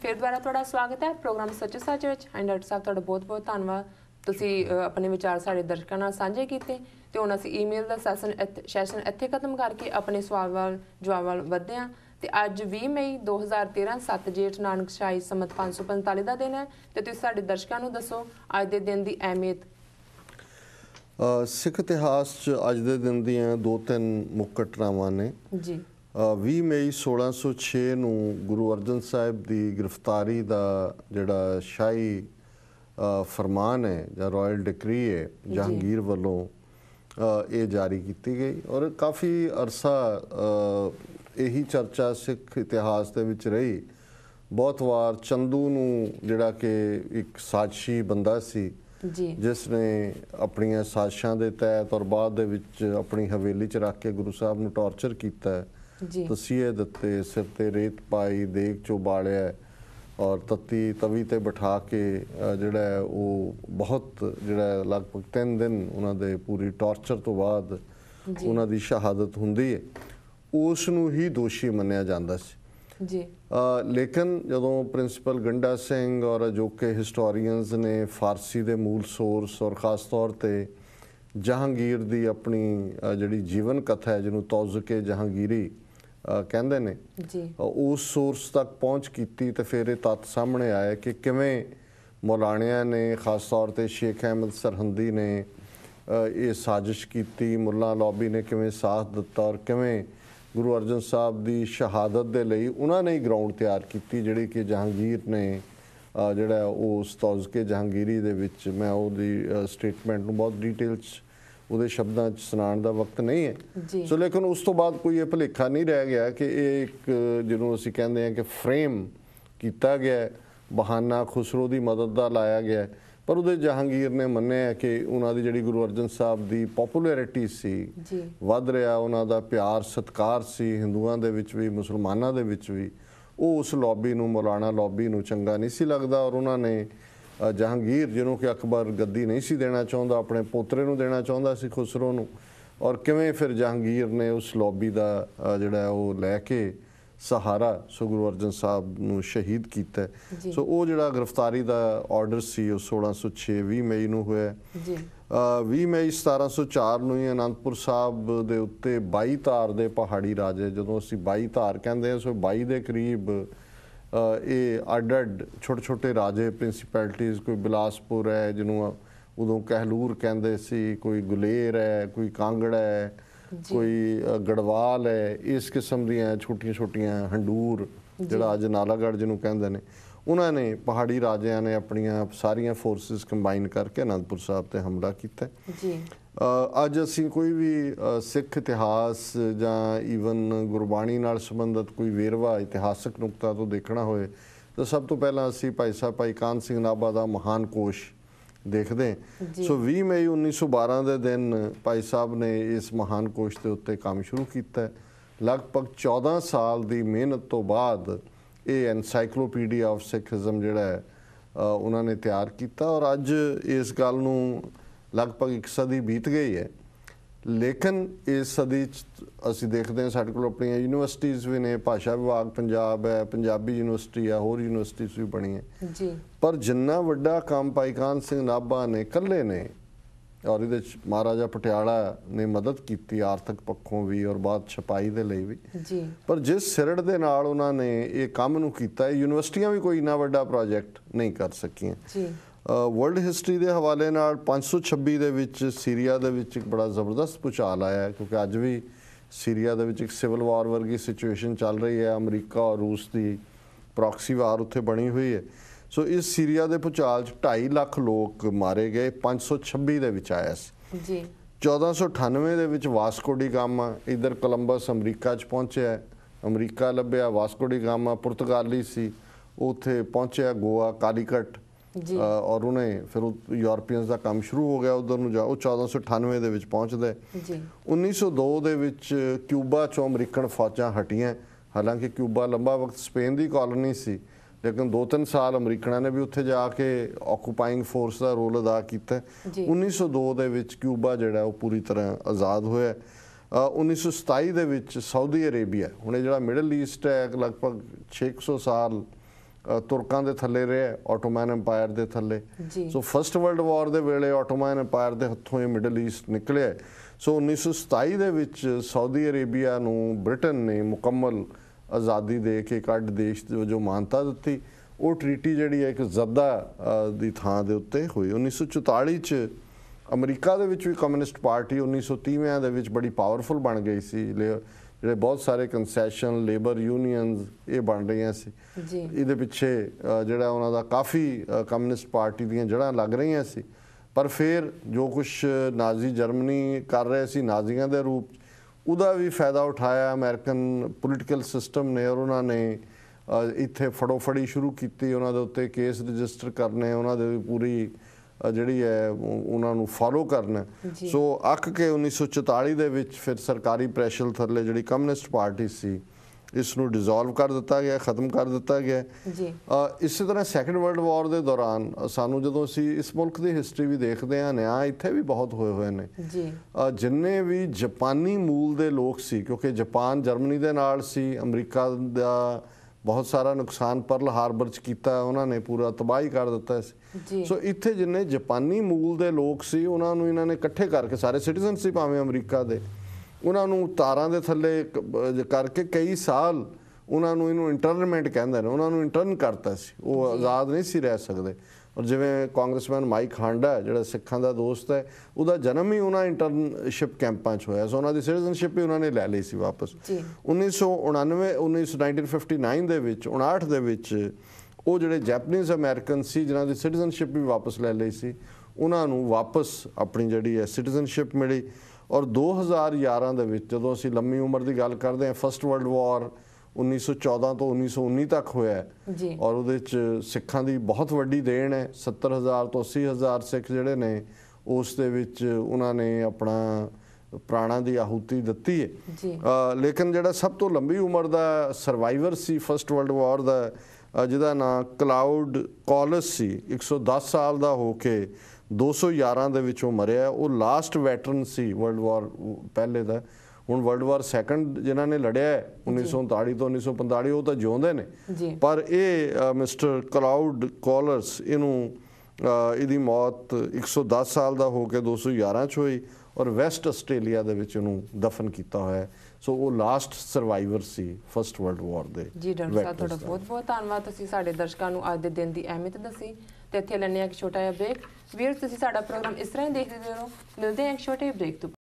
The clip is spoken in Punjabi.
ਫਿਰ ਦੁਬਾਰਾ ਤੁਹਾਡਾ ਸਵਾਗਤ ਹੈ ਪ੍ਰੋਗਰਾਮ ਸੱਚ ਸੱਚ ਵਿੱਚ ਐਂਡ ਡਾਕਟਰ ਸਾਹਿਬ ਤੁਹਾਡਾ ਬਹੁਤ-ਬਹੁਤ ਧੰਨਵਾਦ ਤੁਸੀਂ ਆਪਣੇ ਵਿਚਾਰ ਸਾਡੇ ਦਰਸ਼ਕਾਂ ਨਾਲ ਸਾਂਝੇ ਕੀਤੇ ਤੇ ਹੁਣ ਅਸੀਂ ਈਮੇਲ ਦਾ ਸੈਸ਼ਨ ਸੈਸ਼ਨ ਇੱਥੇ ਖਤਮ ਕਰਕੇ ਆਪਣੇ ਸਵਾਲ ਵੱਲ ਜਵਾਬ ਵੱਲ ਵਧਦੇ ਹਾਂ ਤੇ ਅੱਜ 20 ਮਈ 2013 7 ਜੇਠ ਨਾਨਕ ਸ਼ਾਹੀ ਸਮਤ 545 ਦਾ ਦਿਨ ਹੈ ਤੇ ਤੁਸੀਂ ਸਾਡੇ ਦਰਸ਼ਕਾਂ ਨੂੰ ਦੱਸੋ ਅੱਜ ਦੇ ਦਿਨ ਦੀ ਅਹਿਮੀਅਤ ਸਿੱਖ ਇਤਿਹਾਸ 'ਚ ਅੱਜ ਦੇ ਦਿਨ ਦੀਆਂ ਦੋ ਤਿੰਨ ਮੁੱਖ ਘਟਨਾਵਾਂ ਨੇ ਜੀ 20 ਮਈ 1606 ਨੂੰ ਗੁਰੂ ਅਰਜਨ ਸਾਹਿਬ ਦੀ ਗ੍ਰਿਫਤਾਰੀ ਦਾ ਜਿਹੜਾ ਸ਼ਾਹੀ ਫਰਮਾਨ ਹੈ ਜਾਂ ਰਾਇਲ ਡਿਕਰੀ ਹੈ ਜਹਾਂਗੀਰ ਵੱਲੋਂ ਇਹ ਜਾਰੀ ਕੀਤੀ ਗਈ ਔਰ ਕਾਫੀ ਅਰਸਾ ਇਹੀ ਚਰਚਾ ਸਿੱਖ ਇਤਿਹਾਸ ਦੇ ਵਿੱਚ ਰਹੀ ਬਹੁਤ ਵਾਰ ਚੰਦੂ ਨੂੰ ਜਿਹੜਾ ਕਿ ਇੱਕ ਸਾਜ਼ਸ਼ੀ ਬੰਦਾ ਸੀ ਜੀ ਜਿਸ ਨੇ ਆਪਣੀਆਂ ਸਾਜ਼ਸ਼ਾਂ ਦੇ ਤਹਿਤ ਔਰ ਬਾਅਦ ਦੇ ਵਿੱਚ ਆਪਣੀ ਹਵੇਲੀ 'ਚ ਰੱਖ ਕੇ ਗੁਰੂ ਸਾਹਿਬ ਨੂੰ ਟੌਰਚਰ ਕੀਤਾ ਹੈ ਤਸੀਹੇ ਦਿੱਤੇ ਸਿਰ ਤੇ ਰੇਤ ਪਾਈ ਦੇਖ ਚੋ ਔਰ ਤਤੀ ਤਵੀ ਤੇ ਬਿਠਾ ਕੇ ਜਿਹੜਾ ਉਹ ਬਹੁਤ ਜਿਹੜਾ ਲਗਭਗ 3 ਦਿਨ ਉਹਨਾਂ ਦੇ ਪੂਰੀ ਟੌਰਚਰ ਤੋਂ ਬਾਅਦ ਉਹਨਾਂ ਦੀ ਸ਼ਹਾਦਤ ਹੁੰਦੀ ਹੈ ਉਸ ਨੂੰ ਹੀ ਦੋਸ਼ੀ ਮੰਨਿਆ ਜਾਂਦਾ ਸੀ ਜੀ ਲੇਕਿਨ ਜਦੋਂ ਪ੍ਰਿੰਸੀਪਲ ਗੰਡਾ ਸਿੰਘ ਔਰ ਅਜੋਕੇ ਹਿਸਟੋਰੀਅਨਸ ਨੇ ਫਾਰਸੀ ਦੇ ਮੂਲ ਸੋਰਸ ਔਰ ਖਾਸ ਤੌਰ ਤੇ ਜਹਾਂਗੀਰ ਦੀ ਆਪਣੀ ਜਿਹੜੀ ਜੀਵਨ ਕਥਾ ਹੈ ਜਿਹਨੂੰ ਤੌਜ਼ਕੇ ਜਹਾਂਗੀਰੀ ਕਹਿੰਦੇ ਨੇ ਜੀ ਉਸ ਸੋਰਸ ਤੱਕ ਪਹੁੰਚ ਕੀਤੀ ਤੇ ਫਿਰ ਇਹ ਤੱਤ ਸਾਹਮਣੇ ਆਇਆ ਕਿ ਕਿਵੇਂ ਮੌਲਾਨਿਆਂ ਨੇ ਖਾਸ ਤੌਰ ਤੇ ਸ਼ੇਖ ਅਹਿਮਦ ਸਰਹੰਦੀ ਨੇ ਇਹ ਸਾਜ਼ਿਸ਼ ਕੀਤੀ ਮੁੱਲਾ ਲੌਬੀ ਨੇ ਕਿਵੇਂ ਸਾਥ ਦਿੱਤਾ ਔਰ ਕਿਵੇਂ ਗੁਰੂ ਅਰਜਨ ਸਾਹਿਬ ਦੀ ਸ਼ਹਾਦਤ ਦੇ ਲਈ ਉਹਨਾਂ ਨੇ ਹੀ ਗਰਾਊਂਡ ਤਿਆਰ ਕੀਤੀ ਜਿਹੜੀ ਕਿ ਜਹਾਂਗੀਰ ਨੇ ਜਿਹੜਾ ਉਸ ਕੇ ਜਹਾਂਗੀਰੀ ਦੇ ਵਿੱਚ ਮੈਂ ਉਹਦੀ ਸਟੇਟਮੈਂਟ ਨੂੰ ਬਹੁਤ ਡਿਟੇਲਸ ਉਹਦੇ ਸ਼ਬਦਾਂ 'ਚ ਸੁਣਾਉਣ ਦਾ ਵਕਤ ਨਹੀਂ ਹੈ ਸੋ ਲੇਕਿਨ ਉਸ ਤੋਂ ਬਾਅਦ ਕੋਈ ਇਹ ਭਲੇਖਾ ਨਹੀਂ ਰਹਿ ਗਿਆ ਕਿ ਇਹ ਇੱਕ ਜਿਹਨੂੰ ਅਸੀਂ ਕਹਿੰਦੇ ਆ ਕਿ ਫਰੇਮ ਕੀਤਾ ਗਿਆ ਬਹਾਨਾ ਖੁਸਰੋ ਦੀ ਮਦਦ ਦਾ ਲਾਇਆ ਗਿਆ ਪਰ ਉਹਦੇ ਜਹਾਂਗੀਰ ਨੇ ਮੰਨਿਆ ਕਿ ਉਹਨਾਂ ਦੀ ਜਿਹੜੀ ਗੁਰੂ ਅਰਜਨ ਸਾਹਿਬ ਦੀ ਪਪੂਲੈਰਿਟੀ ਸੀ ਜੀ ਵੱਧ ਰਿਹਾ ਉਹਨਾਂ ਦਾ ਪਿਆਰ ਸਤਕਾਰ ਸੀ ਹਿੰਦੂਆਂ ਦੇ ਵਿੱਚ ਵੀ ਮੁਸਲਮਾਨਾਂ ਦੇ ਵਿੱਚ ਵੀ ਉਹ ਉਸ ਲੌਬੀ ਨੂੰ ਮੌਲਾਨਾ ਲੌਬੀ ਨੂੰ ਚੰਗਾ ਨਹੀਂ ਸੀ ਲੱਗਦਾ ਔਰ ਉਹਨਾਂ ਨੇ ਜਹਾਂਗੀਰ ਜਿਹਨੂੰ ਕਿ ਅਕਬਰ ਗੱਦੀ ਨਹੀਂ ਸੀ ਦੇਣਾ ਚਾਹੁੰਦਾ ਆਪਣੇ ਪੋਤਰੇ ਨੂੰ ਦੇਣਾ ਚਾਹੁੰਦਾ ਸੀ ਖੁਸਰੋ ਨੂੰ ਔਰ ਕਿਵੇਂ ਫਿਰ ਜਹਾਂਗੀਰ ਨੇ ਉਸ ਲੌਬੀ ਦਾ ਜਿਹੜਾ ਉਹ ਲੈ ਕੇ ਸਹਾਰਾ ਸੋ ਗੁਰੂ ਅਰਜਨ ਸਾਹਿਬ ਨੂੰ ਸ਼ਹੀਦ ਕੀਤਾ ਸੋ ਉਹ ਜਿਹੜਾ ਗ੍ਰਿਫਤਾਰੀ ਦਾ ਆਰਡਰ ਸੀ ਉਹ 1606 20 ਮਈ ਨੂੰ ਹੋਇਆ ਜੀ 20 ਮਈ 1704 ਨੂੰ ਹੀ ਅਨੰਦਪੁਰ ਸਾਹਿਬ ਦੇ ਉੱਤੇ 22 ਧਾਰ ਦੇ ਪਹਾੜੀ ਰਾਜੇ ਜਦੋਂ ਅਸੀਂ 22 ਧਾਰ ਕਹਿੰਦੇ ਆ ਸੋ 22 ਦੇ ਕਰੀਬ ਇਹ ਆਡਡ ਛੋਟੇ ਛੋਟੇ ਰਾਜੇ ਪ੍ਰਿੰਸੀਪੈਲਟੀਆਂ ਕੋਈ ਬਿਲਾਸਪੁਰ ਹੈ ਜਿਹਨੂੰ ਉਦੋਂ ਕਹਿਲੂਰ ਕਹਿੰਦੇ ਸੀ ਕੋਈ ਗੁਲੇਰ ਹੈ ਕੋਈ ਕਾਂਗੜਾ ਹੈ ਕੋਈ ਗੜਵਾਲ ਹੈ ਇਸ ਕਿਸਮ ਦੀਆਂ ਛੋਟੀਆਂ ਛੋਟੀਆਂ ਹੰਡੂਰ ਜਿਹੜਾ ਅੱਜ ਨਾਲਾਗੜ ਜਿਹਨੂੰ ਕਹਿੰਦੇ ਨੇ ਉਹਨਾਂ ਨੇ ਪਹਾੜੀ ਰਾਜਿਆਂ ਨੇ ਆਪਣੀਆਂ ਸਾਰੀਆਂ ਫੋਰਸਸ ਕੰਬਾਈਨ ਕਰਕੇ ਅਨੰਦਪੁਰ ਸਾਹਿਬ ਤੇ ਹਮਲਾ ਕੀਤਾ ਜੀ ਅੱਜ ਅਸੀਂ ਕੋਈ ਵੀ ਸਿੱਖ ਇਤਿਹਾਸ ਜਾਂ ਈਵਨ ਗੁਰਬਾਣੀ ਨਾਲ ਸੰਬੰਧਿਤ ਕੋਈ ਵੇਰਵਾ ਇਤਿਹਾਸਕ ਨੁਕਤਾ ਤੋਂ ਦੇਖਣਾ ਹੋਵੇ ਤਾਂ ਸਭ ਤੋਂ ਪਹਿਲਾਂ ਅਸੀਂ ਭਾਈ ਸਾਹਿਬ ਭਾਈ ਕਾਨ ਸਿੰਘ ਨਾਭਾ ਦਾ ਮਹਾਨ ਕੋਸ਼ ਦੇਖਦੇ ਸੋ 20 ਮਈ 1912 ਦੇ ਦਿਨ ਭਾਈ ਸਾਹਿਬ ਨੇ ਇਸ ਮਹਾਨ ਕੋਸ਼ ਦੇ ਉੱਤੇ ਕੰਮ ਸ਼ੁਰੂ ਕੀਤਾ ਲਗਭਗ 14 ਸਾਲ ਦੀ ਮਿਹਨਤ ਤੋਂ ਬਾਅਦ ਇਹ ਐਨਸਾਈਕਲੋਪੀਡੀਆ ਆਫ ਸਿੱਖੀਜ਼ਮ ਜਿਹੜਾ ਹੈ ਉਹਨਾਂ ਨੇ ਤਿਆਰ ਕੀਤਾ ਔਰ ਅੱਜ ਇਸ ਗੱਲ ਨੂੰ ਲਗਭਗ ਇੱਕ ਸਦੀ ਬੀਤ ਗਈ ਹੈ ਲੇਕਿਨ ਇਸ ਸਦੀ ਚ ਅਸੀਂ ਦੇਖਦੇ ਹਾਂ ਸਾਡੇ ਕੋਲ ਆਪਣੀਆਂ ਯੂਨੀਵਰਸਿਟੀਆਂ ਵੀ ਨੇ ਭਾਸ਼ਾ ਵਿਭਾਗ ਪੰਜਾਬ ਹੈ ਪੰਜਾਬੀ ਯੂਨੀਵਰਸਿਟੀ ਆ ਹੋਰ ਯੂਨੀਵਰਸਿਟੀਆਂ ਵੀ ਬਣੀਆਂ ਜੀ ਪਰ ਜਿੰਨਾ ਵੱਡਾ ਕੰਮ ਪਾਈਕਾਨ ਸਿੰਘ ਨਾਭਾ ਨੇ ਇਕੱਲੇ ਨੇ ਔਰ ਇਹਦੇ ਚ ਮਹਾਰਾਜਾ ਪਟਿਆਲਾ ਨੇ ਮਦਦ ਕੀਤੀ ਆਰਥਿਕ ਪੱਖੋਂ ਵੀ ਔਰ ਬਾਅਦ ਛਪਾਈ ਦੇ ਲਈ ਵੀ ਜੀ ਪਰ ਜਿਸ ਸਿਰੜ ਦੇ ਨਾਲ ਉਹਨਾਂ ਨੇ ਇਹ ਕੰਮ ਨੂੰ ਕੀਤਾ ਹੈ ਯੂਨੀਵਰਸਿਟੀਆਂ ਵੀ ਕੋਈ ਇੰਨਾ ਵੱਡਾ ਪ੍ਰੋਜੈਕਟ ਨਹੀਂ ਕਰ ਸਕੀਆਂ ਜੀ ਵਰਲਡ ਹਿਸਟਰੀ ਦੇ ਹਵਾਲੇ ਨਾਲ 526 ਦੇ ਵਿੱਚ ਸੀਰੀਆ ਦੇ ਵਿੱਚ ਇੱਕ ਬੜਾ ਜ਼ਬਰਦਸਤ ਪੁਚਾਲ ਆਇਆ ਕਿਉਂਕਿ ਅੱਜ ਵੀ ਸੀਰੀਆ ਦੇ ਵਿੱਚ ਇੱਕ ਸਿਵਲ ਵਾਰ ਵਰਗੀ ਸਿਚੁਏਸ਼ਨ ਚੱਲ ਰਹੀ ਹੈ ਅਮਰੀਕਾ ਔਰ ਰੂਸ ਦੀ ਪ੍ਰੌਕਸੀ ਵਾਰ ਉੱਥੇ ਬਣੀ ਹੋਈ ਹੈ ਸੋ ਇਸ ਸੀਰੀਆ ਦੇ ਪੁਚਾਲ 'ਚ 2.5 ਲੱਖ ਲੋਕ ਮਾਰੇ ਗਏ 526 ਦੇ ਵਿੱਚ ਆਇਆ ਸੀ ਜੀ 1498 ਦੇ ਵਿੱਚ ਵਾਸਕੋ ਡੀ ਗਾਮਾ ਇਧਰ ਕੋਲੰਬਸ ਅਮਰੀਕਾ 'ਚ ਪਹੁੰਚਿਆ ਅਮਰੀਕਾ ਲੱਭਿਆ ਵਾਸਕੋ ਡੀ ਗਾਮਾ ਪੁਰਤਗਾਲੀ ਸੀ ਉਥੇ ਪਹੁੰਚਿਆ ਗੋਆ ਕਾਲੀਕਟ ਜੀ ਔਰ ਉਹਨੇ ਫਿਰ ਯੂਰੋਪੀਅਨਸ ਦਾ ਕੰਮ ਸ਼ੁਰੂ ਹੋ ਗਿਆ ਉਧਰ ਨੂੰ ਜਾ ਉਹ 1498 ਦੇ ਵਿੱਚ ਪਹੁੰਚਦੇ ਜੀ 1902 ਦੇ ਵਿੱਚ ਕਿਊਬਾ ਚੋਂ ਅਮਰੀਕਨ ਫੌਜਾਂ ਹਟੀਆਂ ਹਾਲਾਂਕਿ ਕਿਊਬਾ ਲੰਬਾ ਵਕਤ ਸਪੇਨ ਦੀ ਕਲੋਨੀ ਸੀ ਲੇਕਿਨ 2-3 ਸਾਲ ਅਮਰੀਕਨਾਂ ਨੇ ਵੀ ਉੱਥੇ ਜਾ ਕੇ ਆਕੂਪਾਈਂਗ ਫੋਰਸ ਦਾ ਰੋਲ ਅਦਾ ਕੀਤਾ 1902 ਦੇ ਵਿੱਚ ਕਿਊਬਾ ਜਿਹੜਾ ਉਹ ਪੂਰੀ ਤਰ੍ਹਾਂ ਆਜ਼ਾਦ ਹੋਇਆ 1927 ਦੇ ਵਿੱਚ ਸਾਊਦੀ ਅਰੇਬੀਆ ਹੁਣ ਇਹ ਜਿਹੜਾ ਮਿਡਲ ਈਸਟ ਹੈ ਲਗਭਗ 600 ਸਾਲ ਤੁਰਕਾਂ ਦੇ ਥੱਲੇ ਰਿਹਾ ਆਟੋਮਨ ਐਮਪਾਇਰ ਦੇ ਥੱਲੇ ਸੋ ਫਰਸਟ ਵਰਲਡ ਵਾਰ ਦੇ ਵੇਲੇ ਆਟੋਮਨ ਐਮਪਾਇਰ ਦੇ ਹੱਥੋਂ ਇਹ ਮਿਡਲ ਈਸਟ ਨਿਕਲਿਆ ਸੋ 1927 ਦੇ ਵਿੱਚ ਸਾਊਦੀ ਅਰੇਬੀਆ ਨੂੰ ਬ੍ਰਿਟਨ ਨੇ ਮੁਕੰਮਲ ਆਜ਼ਾਦੀ ਦੇ ਕੇ ਕੱਢ ਦੇਸ਼ ਜੋ ਮਾਨਤਾ ਦਿੱਤੀ ਉਹ ਟ੍ਰੀਟੀ ਜਿਹੜੀ ਹੈ ਇੱਕ ਜ਼ੱਦਾ ਦੀ ਥਾਂ ਦੇ ਉੱਤੇ ਹੋਈ 1944 ਚ ਅਮਰੀਕਾ ਦੇ ਵਿੱਚ ਵੀ ਕਮਿਊਨਿਸਟ ਪਾਰਟੀ 1930ਵਿਆਂ ਦੇ ਵਿੱਚ ਬੜੀ ਪਾਵਰਫੁਲ ਬਣ ਗਈ ਸੀ ਜਿਹੜੇ ਬਹੁਤ ਸਾਰੇ ਕਨਸੈਸ਼ਨ ਲੇਬਰ ਯੂਨੀਅਨਸ ਇਹ ਬਣ ਰਹੀਆਂ ਸੀ ਜੀ ਇਹਦੇ ਪਿੱਛੇ ਜਿਹੜਾ ਉਹਨਾਂ ਦਾ ਕਾਫੀ ਕਮਿਊਨਿਸਟ ਪਾਰਟੀ ਦੀਆਂ ਜੜਾਂ ਲੱਗ ਰਹੀਆਂ ਸੀ ਪਰ ਫਿਰ ਜੋ ਕੁਝ ਨਾਜ਼ੀ ਜਰਮਨੀ ਕਰ ਰਹੇ ਸੀ ਨਾਜ਼ੀਆਂ ਦੇ ਰੂਪ ਉਹਦਾ ਵੀ ਫਾਇਦਾ ਉਠਾਇਆ ਅਮਰੀਕਨ ਪੋਲੀਟੀਕਲ ਸਿਸਟਮ ਨੇ ਔਰ ਉਹਨਾਂ ਨੇ ਇੱਥੇ ਫੜੋਫੜੀ ਸ਼ੁਰੂ ਕੀਤੀ ਉਹਨਾਂ ਦੇ ਉੱਤੇ ਕੇਸ ਰਜਿਸਟਰ ਕਰਨੇ ਉਹਨਾਂ ਦੇ ਪੂਰੀ ਜਿਹੜੀ ਹੈ ਉਹਨਾਂ ਨੂੰ ਫਾਲੋ ਕਰਨਾ ਸੋ ਅੱਕ ਕੇ 1944 ਦੇ ਵਿੱਚ ਫਿਰ ਸਰਕਾਰੀ ਪ੍ਰੈਸ਼ਰ ਥੱਲੇ ਜਿਹੜੀ ਕਮਿਊਨਿਸਟ ਪਾਰਟੀ ਸੀ ਇਸ ਨੂੰ ਡਿਸੋਲਵ ਕਰ ਦਿੱਤਾ ਗਿਆ ਖਤਮ ਕਰ ਦਿੱਤਾ ਗਿਆ ਜੀ ਇਸੇ ਤਰ੍ਹਾਂ ਸੈਕੰਡ ਵਰਲਡ ਵਾਰ ਦੇ ਦੌਰਾਨ ਸਾਨੂੰ ਜਦੋਂ ਅਸੀਂ ਇਸ ਮੁਲਕ ਦੀ ਹਿਸਟਰੀ ਵੀ ਦੇਖਦੇ ਹਾਂ ਨਿਆਂ ਇੱਥੇ ਵੀ ਬਹੁਤ ਹੋਏ ਹੋਏ ਨੇ ਜੀ ਜਿੰਨੇ ਵੀ ਜਾਪਾਨੀ ਮੂਲ ਦੇ ਲੋਕ ਸੀ ਕਿਉਂਕਿ ਜਾਪਾਨ ਜਰਮਨੀ ਦੇ ਨਾਲ ਸੀ ਅਮਰੀਕਾ ਦਾ ਬਹੁਤ ਸਾਰਾ ਨੁਕਸਾਨ ਪਰਲ ਹਾਰਬਰ ਚ ਕੀਤਾ ਉਹਨਾਂ ਨੇ ਪੂਰਾ ਤਬਾਹੀ ਕਰ ਦਿੱਤਾ ਸੀ ਸੋ ਇੱਥੇ ਜਿੰਨੇ ਜਾਪਾਨੀ ਮੂਲ ਦੇ ਲੋਕ ਸੀ ਉਹਨਾਂ ਨੂੰ ਇਹਨਾਂ ਨੇ ਇਕੱਠੇ ਕਰਕੇ ਸਾਰੇ ਸਿਟੀਜ਼ਨਸ਼ਿਪ ਸੀ ਭਾਵੇਂ ਅਮਰੀਕਾ ਦੇ ਉਹਨਾਂ ਨੂੰ ਤਾਰਾਂ ਦੇ ਥੱਲੇ ਕਰਕੇ ਕਈ ਸਾਲ ਉਹਨਾਂ ਨੂੰ ਇਹਨੂੰ ਇੰਟਰਨਮੈਂਟ ਕਹਿੰਦੇ ਨੇ ਉਹਨਾਂ ਨੂੰ ਇੰਟਰਨ ਕਰਤਾ ਸੀ ਉਹ ਆਜ਼ਾਦ ਨਹੀਂ ਸੀ ਰਹਿ ਸਕਦੇ ਔਰ ਜਿਵੇਂ ਕਾਂਗਰਸਮੈਨ ਮਾਈਕ ਹਾਂਡਾ ਜਿਹੜਾ ਸਿੱਖਾਂ ਦਾ ਦੋਸਤ ਹੈ ਉਹਦਾ ਜਨਮ ਹੀ ਉਹਨਾਂ ਇੰਟਰਨਸ਼ਿਪ ਕੈਂਪਾਂ 'ਚ ਹੋਇਆ ਸੋ ਉਹਨਾਂ ਦੀ ਸਿਟੀਜ਼ਨਸ਼ਿਪ ਵੀ ਉਹਨਾਂ ਨੇ ਲੈ ਲਈ ਸੀ ਵਾਪਸ 1999 1959 ਦੇ ਵਿੱਚ 59 ਦੇ ਵਿੱਚ ਉਹ ਜਿਹੜੇ ਜੈਪਨੀਜ਼ ਅਮਰੀਕਨ ਸੀ ਜਿਨ੍ਹਾਂ ਦੀ ਸਿਟੀਜ਼ਨਸ਼ਿਪ ਵੀ ਵਾਪਸ ਲੈ ਲਈ ਸੀ ਉਹਨਾਂ ਨੂੰ ਵਾਪਸ ਆਪਣੀ ਜਿਹੜੀ ਹੈ ਸਿਟੀਜ਼ਨਸ਼ਿਪ ਮਿਲੀ ਔਰ 2011 ਦੇ ਵਿੱਚ ਜਦੋਂ ਅਸੀਂ ਲੰਮੀ ਉਮਰ ਦੀ ਗੱਲ ਕਰਦੇ ਹਾਂ ਫਸਟ ਵਰਲਡ ਵਾਰ 1914 ਤੋਂ 1919 ਤੱਕ ਹੋਇਆ ਜੀ ਔਰ ਉਹਦੇ ਚ ਸਿੱਖਾਂ ਦੀ ਬਹੁਤ ਵੱਡੀ ਦੇਣ ਹੈ 70000 ਤੋਂ 80000 ਸਿੱਖ ਜਿਹੜੇ ਨੇ ਉਸ ਦੇ ਵਿੱਚ ਉਹਨਾਂ ਨੇ ਆਪਣਾ ਪ੍ਰਾਣਾ ਦੀ ਆਹੂਤੀ ਦਿੱਤੀ ਹੈ ਜੀ ਲੇਕਿਨ ਜਿਹੜਾ ਸਭ ਤੋਂ ਲੰਬੀ ਉਮਰ ਦਾ ਸਰਵਾਈਵਰ ਸੀ ਫਸਟ ਵਰਲਡ ਵਾਰ ਦਾ ਜਿਹਦਾ ਨਾਮ ਕਲਾਉਡ ਕਾਲਸ ਸੀ 110 ਸਾਲ ਦਾ ਹੋ ਕੇ 211 ਦੇ ਵਿੱਚੋਂ ਮਰਿਆ ਉਹ ਲਾਸਟ ਵੈਟਰਨ ਸੀ ਵਰਲਡ ਵਾਰ ਪਹਿਲੇ ਦਾ ਹੁਣ ਵਰਲਡ ਵਾਰ ਸੈਕੰਡ ਜਿਨ੍ਹਾਂ ਨੇ ਲੜਿਆ 1939 ਤੋਂ 1945 ਉਹ ਤਾਂ ਜਿਉਂਦੇ ਨੇ ਪਰ ਇਹ ਮਿਸਟਰ ਕਲਾਉਡ ਕਾਲਰਸ ਇਹਨੂੰ ਇਹਦੀ ਮੌਤ 110 ਸਾਲ ਦਾ ਹੋ ਕੇ 211 ਚ ਹੋਈ ਔਰ ਵੈਸਟ ਆਸਟ੍ਰੇਲੀਆ ਦੇ ਵਿੱਚ ਉਹਨੂੰ ਦਫਨ ਕੀਤਾ ਹੋਇਆ ਸੋ ਉਹ ਲਾਸਟ ਸਰਵਾਈਵਰ ਸੀ ਫਰਸਟ ਵਰਲਡ ਵਾਰ ਦੇ ਜੀ ਡਾਕਟਰ ਸਾਹਿਬ ਤੁਹਾਡਾ ਬਹੁਤ ਬਹੁਤ ਧੰਨਵਾਦ ਤੁਸੀਂ ਸਾਡੇ ਦਰਸ਼ਕਾਂ ਨੂੰ ਅੱਜ ਦੇ ਦਿਨ ਦੀ ਅਹਿਮੀਅਤ ਦੱਸੀ ਤੇ ਇੱਥੇ ਲੈਣੇ ਆ ਇੱਕ ਛੋਟਾ ਜਿਹਾ ਬ੍ਰੇਕ ਵੀਰ ਤੁਸੀਂ ਸਾਡਾ ਪ੍ਰੋਗਰਾਮ ਇਸ ਤਰ੍ਹਾਂ ਹੀ ਦੇਖਦੇ ਰਹੋ ਮਿਲਦੇ ਆ ਇੱਕ ਛੋਟੇ ਬ੍ਰੇਕ ਤੋਂ